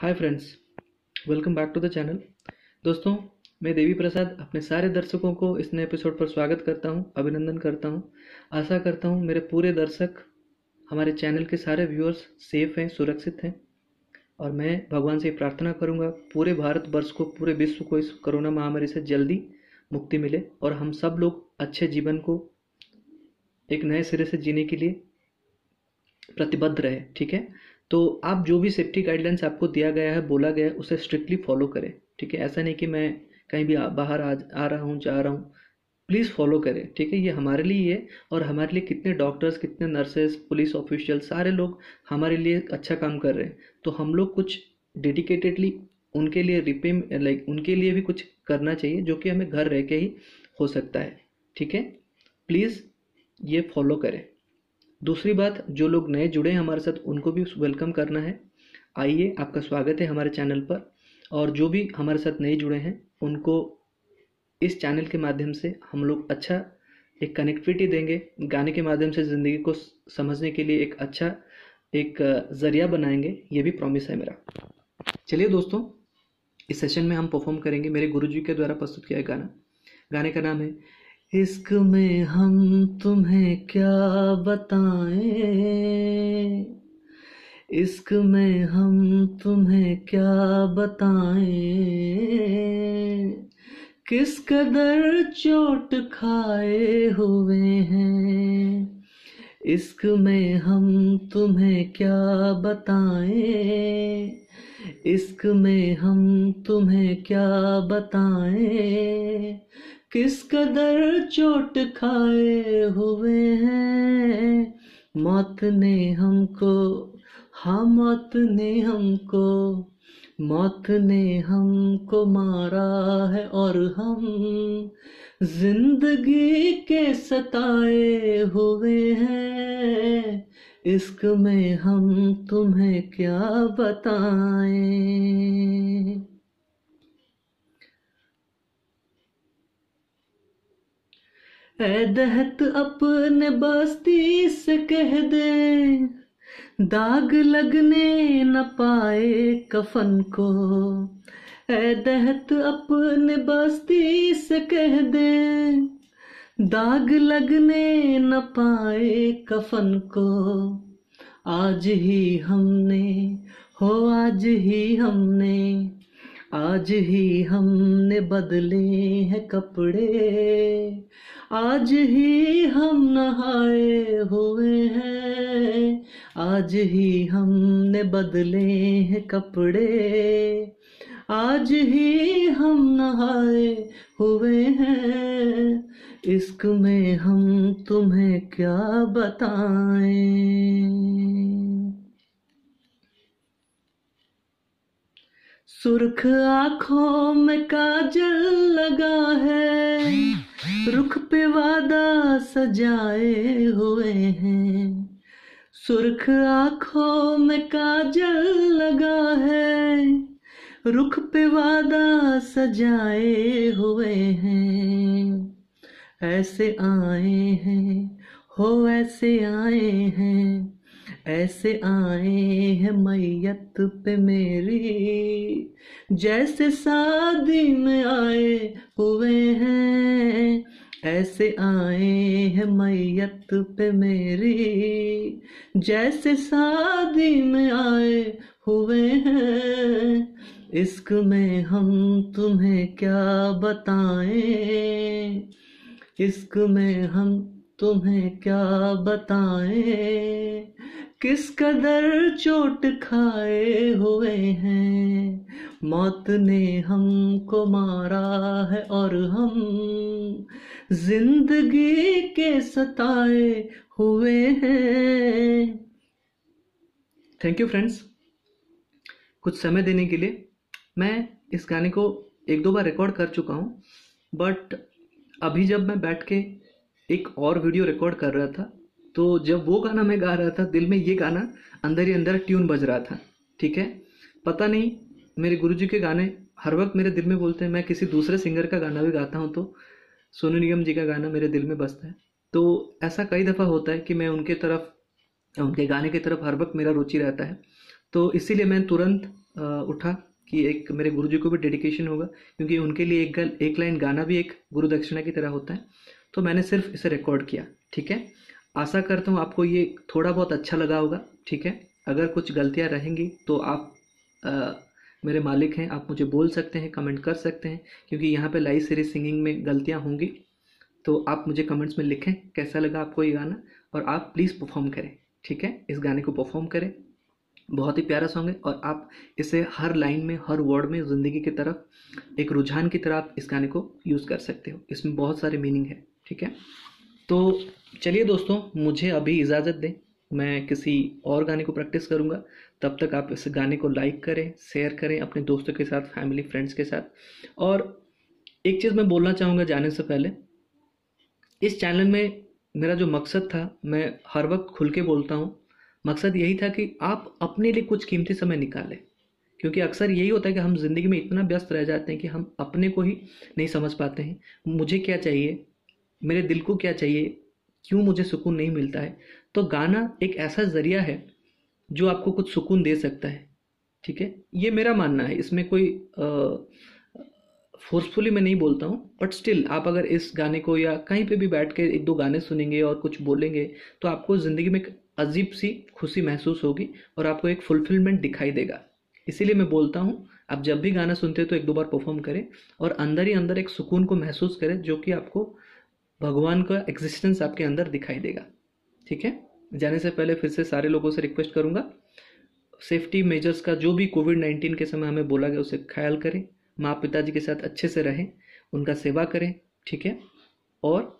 hi friends welcome back to the channel दोस्तों मैं देवी प्रसाद अपने सारे दर्शकों को इस नए एपिसोड पर स्वागत करता हूं, अभिनंदन करता हूं, आशा करता हूं मेरे पूरे दर्शक हमारे चैनल के सारे व्यूअर्स सेफ हैं सुरक्षित हैं और मैं भगवान से प्रार्थना करूंगा पूरे भारतवर्ष को पूरे विश्व को इस कोरोना महामारी से जल्दी मुक्ति मिले और हम सब लोग अच्छे जीवन को एक नए सिरे से जीने के लिए प्रतिबद्ध रहे ठीक है तो आप जो भी सेफ्टी गाइडलाइंस आपको दिया गया है बोला गया है उसे स्ट्रिक्टली फॉलो करें ठीक है ऐसा नहीं कि मैं कहीं भी बाहर आ आ रहा हूँ जा रहा हूँ प्लीज़ फॉलो करें ठीक है ये हमारे लिए है और हमारे लिए कितने डॉक्टर्स कितने नर्सेस पुलिस ऑफिशियल सारे लोग हमारे लिए अच्छा काम कर रहे हैं तो हम लोग कुछ डेडिकेटेडली उनके लिए रिपे लाइक उनके लिए भी कुछ करना चाहिए जो कि हमें घर रह के ही हो सकता है ठीक है प्लीज़ ये फॉलो करें दूसरी बात जो लोग नए जुड़े हैं हमारे साथ उनको भी वेलकम करना है आइए आपका स्वागत है हमारे चैनल पर और जो भी हमारे साथ नए जुड़े हैं उनको इस चैनल के माध्यम से हम लोग अच्छा एक कनेक्टिविटी देंगे गाने के माध्यम से ज़िंदगी को समझने के लिए एक अच्छा एक ज़रिया बनाएंगे ये भी प्रॉमिस है मेरा चलिए दोस्तों इस सेशन में हम परफॉर्म करेंगे मेरे गुरुजी के द्वारा प्रस्तुत किया गाना गाने का नाम है इश्क में हम तुम्हें क्या बताएं इश्क में हम तुम्हें क्या बताएं किस कदर चोट खाए हुए हैं इश्क में हम तुम्हें क्या बताएं इश्क में हम तुम्हें क्या बताएं किस कदर चोट खाए हुए हैं मौत ने हमको हाँ मौत ने हमको मौत ने हमको मारा है और हम जिंदगी के सताए हुए हैं इश्क में हम तुम्हें क्या बताएं दहत अपने बस्ती से कह दे दाग लगने न पाए कफन को ऐ दहत अपने बस्ती से कह दे दाग लगने न पाए कफन को आज ही हमने हो आज ही हमने आज ही हमने बदले हैं कपड़े आज ही हम नहाए हुए हैं आज ही हमने बदले हैं कपड़े आज ही हम नहाए हुए हैं इश्क में हम तुम्हें क्या बताएं सुर्ख आंखों में काजल लगा है रुख पे वादा सजाए हुए हैं सुर्ख आंखों में काजल लगा है रुख पे वादा सजाए हुए हैं ऐसे आए हैं हो ऐसे आए हैं ऐसे आए हैं मैयत पे मेरी जैसे शादी में आए हुए हैं ऐसे आए हैं मैयत पे मेरी जैसे शादी में आए हुए हैं इश्क में हम तुम्हें क्या बताएं इश्क में हम तुम्हें क्या बताएं किस कदर चोट खाए हुए हैं मौत ने हमको मारा है और हम जिंदगी के सताए हुए हैं थैंक यू फ्रेंड्स कुछ समय देने के लिए मैं इस गाने को एक दो बार रिकॉर्ड कर चुका हूँ बट अभी जब मैं बैठ के एक और वीडियो रिकॉर्ड कर रहा था तो जब वो गाना मैं गा रहा था दिल में ये गाना अंदर ही अंदर ट्यून बज रहा था ठीक है पता नहीं मेरे गुरु के गाने हर वक्त मेरे दिल में बोलते हैं मैं किसी दूसरे सिंगर का गाना भी गाता हूँ तो सोनू निगम जी का गाना मेरे दिल में बसता है तो ऐसा कई दफ़ा होता है कि मैं उनके तरफ उनके गाने की तरफ हर वक्त मेरा रुचि रहता है तो इसीलिए मैं तुरंत उठा कि एक मेरे गुरु जी को भी डेडिकेशन होगा क्योंकि उनके लिए एक गल एक लाइन गाना भी एक गुरु दक्षिणा की तरह होता है तो मैंने सिर्फ इसे रिकॉर्ड किया ठीक है आशा करता हूँ आपको ये थोड़ा बहुत अच्छा लगा होगा ठीक है अगर कुछ गलतियाँ रहेंगी तो आप आ, मेरे मालिक हैं आप मुझे बोल सकते हैं कमेंट कर सकते हैं क्योंकि यहाँ पे लाइव सीरीज सिंगिंग में गलतियाँ होंगी तो आप मुझे कमेंट्स में लिखें कैसा लगा आपको ये गाना और आप प्लीज़ परफॉर्म करें ठीक है इस गाने को परफॉर्म करें बहुत ही प्यारा सॉन्ग है और आप इसे हर लाइन में हर वर्ड में ज़िंदगी की तरफ एक रुझान की तरह आप इस गाने को यूज़ कर सकते हो इसमें बहुत सारे मीनिंग है ठीक है तो चलिए दोस्तों मुझे अभी इजाज़त दें मैं किसी और गाने को प्रैक्टिस करूँगा तब तक आप इस गाने को लाइक करें शेयर करें अपने दोस्तों के साथ फैमिली फ्रेंड्स के साथ और एक चीज़ मैं बोलना चाहूँगा जाने से पहले इस चैनल में मेरा जो मकसद था मैं हर वक्त खुल के बोलता हूँ मकसद यही था कि आप अपने लिए कुछ कीमती समय निकालें क्योंकि अक्सर यही होता है कि हम ज़िंदगी में इतना व्यस्त रह जाते हैं कि हम अपने को ही नहीं समझ पाते हैं मुझे क्या चाहिए मेरे दिल को क्या चाहिए क्यों मुझे सुकून नहीं मिलता है तो गाना एक ऐसा ज़रिया है जो आपको कुछ सुकून दे सकता है ठीक है ये मेरा मानना है इसमें कोई फोर्सफुली मैं नहीं बोलता हूँ बट स्टिल आप अगर इस गाने को या कहीं पे भी बैठ के एक दो गाने सुनेंगे और कुछ बोलेंगे तो आपको ज़िंदगी में एक अजीब सी खुशी महसूस होगी और आपको एक फुलफिलमेंट दिखाई देगा इसीलिए मैं बोलता हूँ आप जब भी गाना सुनते हो तो एक दो बार परफॉर्म करें और अंदर ही अंदर एक सुकून को महसूस करें जो कि आपको भगवान का एग्जिस्टेंस आपके अंदर दिखाई देगा ठीक है जाने से पहले फिर से सारे लोगों से रिक्वेस्ट करूंगा सेफ्टी मेजर्स का जो भी कोविड नाइन्टीन के समय हमें बोला गया उसे ख्याल करें माँ पिताजी के साथ अच्छे से रहें उनका सेवा करें ठीक है और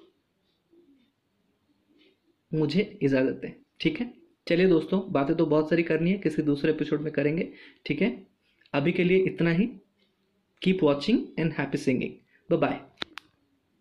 मुझे इजाज़त दें ठीक है चलिए दोस्तों बातें तो बहुत सारी करनी है किसी दूसरे एपिसोड में करेंगे ठीक है अभी के लिए इतना ही keep watching and happy singing bye